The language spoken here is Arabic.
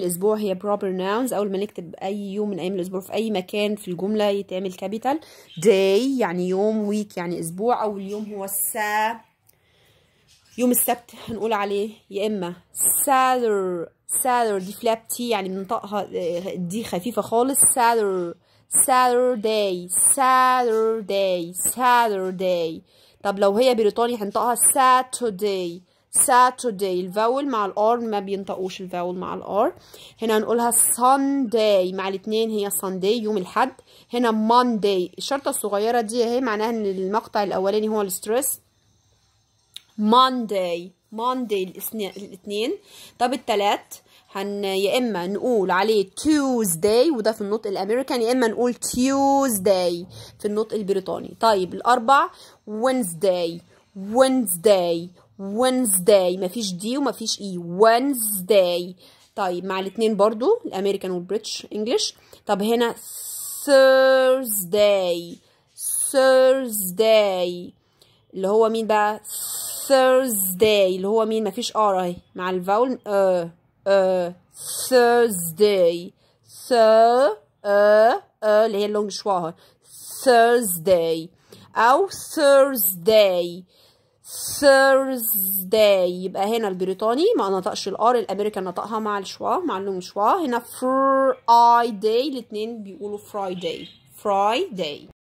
الاسبوع هي proper nouns اول ما نكتب اي يوم من ايام الاسبوع في اي مكان في الجمله يتعمل كابيتال day يعني يوم ويك يعني اسبوع او اليوم هو السا يوم السبت هنقول عليه يا اما سادر سادر دي فلاب تي يعني بننطقها دي خفيفه خالص سادر ساترداي ساترداي ساترداي طب لو هي بريطاني هنطقها Saturday Saturday الفاول مع الار ما بينطقوش الفاول مع الار هنا هنقولها Sunday مع الاتنين هي Sunday يوم الحد هنا Monday الشرطة الصغيرة دي اهي معناها ان المقطع الاولاني هو الستريس Monday Monday الاثنين طب التلات هن يا اما نقول عليه Tuesday وده في النطق الامريكان يا اما نقول Tuesday في النطق البريطاني طيب الاربع Wednesday Wednesday Wednesday مفيش دي ومفيش اي e. Wednesday طيب مع الاثنين برضو الامريكان والبريتش انجلش طب هنا Thursday Thursday اللي هو مين بقى Thursday اللي هو مين مفيش ار اهي مع الفاول اه اه Thursday ثر اللي هي اللونج شواهر Thursday أو Thursday Thursday يبقى هنا البريطاني ما نطقش الار الامريكان نطقها مع الشوا مع النون شوا هنا Friday الاثنين بيقولوا Friday Friday